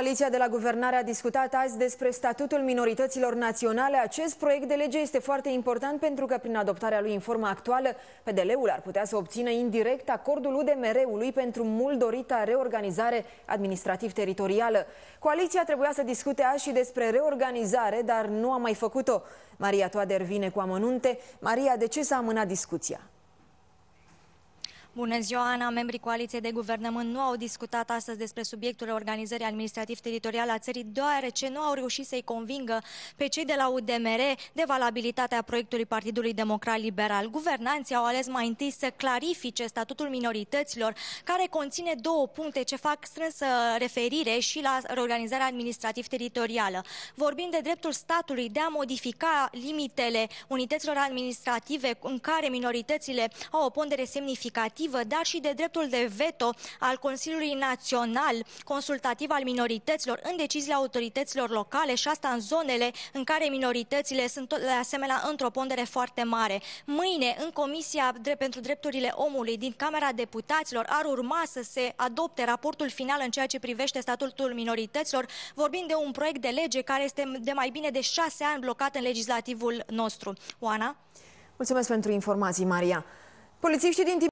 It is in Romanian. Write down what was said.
Coaliția de la guvernare a discutat azi despre statutul minorităților naționale. Acest proiect de lege este foarte important pentru că prin adoptarea lui în forma actuală, PDL-ul ar putea să obțină indirect acordul UDMR-ului pentru mult dorita reorganizare administrativ-teritorială. Coaliția trebuia să discute azi și despre reorganizare, dar nu a mai făcut-o. Maria Toader vine cu amănunte. Maria, de ce s-a amânat discuția? Bună ziua, Ana! Membrii Coaliției de Guvernământ nu au discutat astăzi despre subiectul organizării administrativ-teritoriale a țării, deoarece nu au reușit să-i convingă pe cei de la UDMR de valabilitatea proiectului Partidului Democrat Liberal. Guvernanții au ales mai întâi să clarifice statutul minorităților, care conține două puncte ce fac strânsă referire și la reorganizarea administrativ-teritorială. Vorbim de dreptul statului de a modifica limitele unităților administrative în care minoritățile au o pondere semnificativă legislativă, dar și de dreptul de veto al Consiliului Național Consultativ al Minorităților în deciziile autorităților locale și asta în zonele în care minoritățile sunt de asemenea într-o pondere foarte mare. Mâine, în Comisia pentru Drepturile Omului din Camera Deputaților, ar urma să se adopte raportul final în ceea ce privește statutul minorităților, vorbind de un proiect de lege care este de mai bine de șase ani blocat în legislativul nostru. Oana? Mulțumesc pentru informații, Maria. Polițiștii din